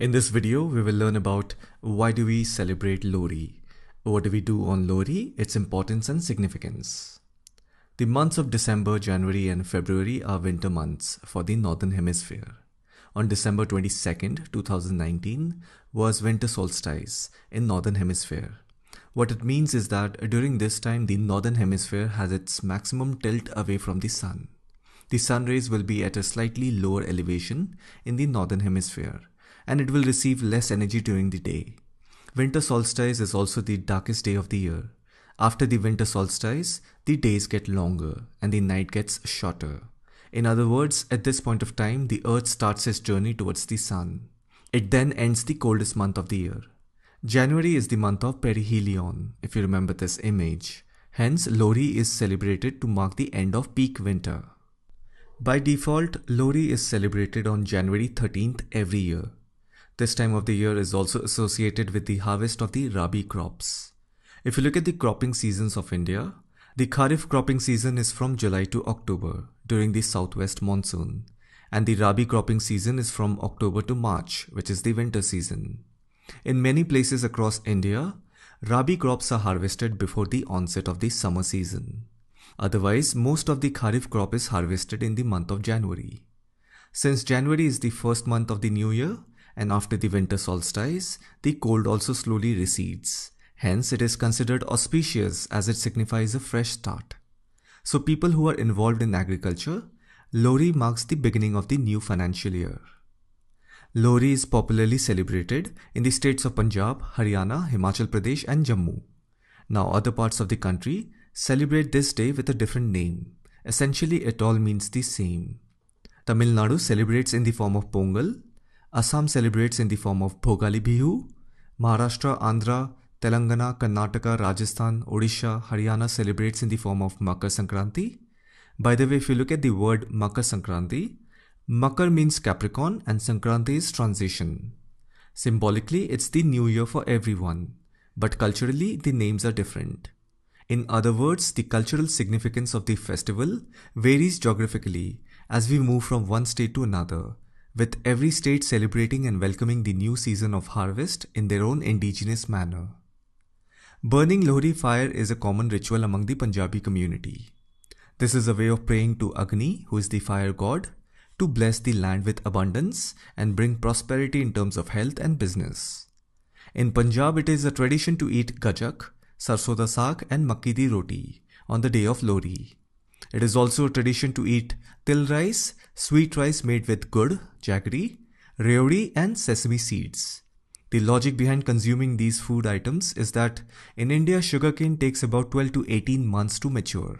In this video, we will learn about why do we celebrate Lori? What do we do on Lori, its importance and significance? The months of December, January and February are winter months for the Northern Hemisphere. On December 22nd, 2019 was winter solstice in Northern Hemisphere. What it means is that during this time, the Northern Hemisphere has its maximum tilt away from the sun. The sun rays will be at a slightly lower elevation in the Northern Hemisphere and it will receive less energy during the day. Winter solstice is also the darkest day of the year. After the winter solstice, the days get longer and the night gets shorter. In other words, at this point of time, the Earth starts its journey towards the Sun. It then ends the coldest month of the year. January is the month of perihelion, if you remember this image. Hence, Lori is celebrated to mark the end of peak winter. By default, Lori is celebrated on January 13th every year. This time of the year is also associated with the harvest of the Rabi crops. If you look at the cropping seasons of India, the Kharif cropping season is from July to October during the southwest monsoon, and the Rabi cropping season is from October to March, which is the winter season. In many places across India, Rabi crops are harvested before the onset of the summer season. Otherwise, most of the Kharif crop is harvested in the month of January. Since January is the first month of the new year, and after the winter solstice, the cold also slowly recedes. Hence, it is considered auspicious as it signifies a fresh start. So people who are involved in agriculture, Lori marks the beginning of the new financial year. Lori is popularly celebrated in the states of Punjab, Haryana, Himachal Pradesh and Jammu. Now other parts of the country celebrate this day with a different name. Essentially it all means the same. Tamil Nadu celebrates in the form of Pongal, Assam celebrates in the form of Bhogali Bihu. Maharashtra, Andhra, Telangana, Karnataka, Rajasthan, Odisha, Haryana celebrates in the form of Makar Sankranti. By the way, if you look at the word Makar Sankranti, Makar means Capricorn and Sankranti is transition. Symbolically, it's the new year for everyone, but culturally, the names are different. In other words, the cultural significance of the festival varies geographically as we move from one state to another, with every state celebrating and welcoming the new season of harvest in their own indigenous manner. Burning Lohri fire is a common ritual among the Punjabi community. This is a way of praying to Agni, who is the fire god, to bless the land with abundance and bring prosperity in terms of health and business. In Punjab, it is a tradition to eat gajak, sarsoda saag and makki di roti on the day of Lohri. It is also a tradition to eat til rice, sweet rice made with gud, jaggery, reori and sesame seeds. The logic behind consuming these food items is that in India sugarcane takes about 12 to 18 months to mature.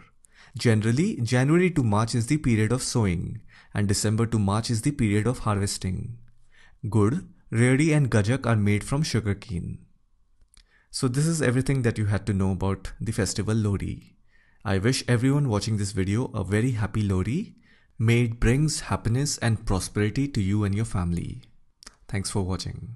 Generally, January to March is the period of sowing and December to March is the period of harvesting. Gud, reori and gajak are made from sugarcane. So this is everything that you had to know about the festival Lori. I wish everyone watching this video a very happy Lori. May it brings happiness and prosperity to you and your family. Thanks for watching.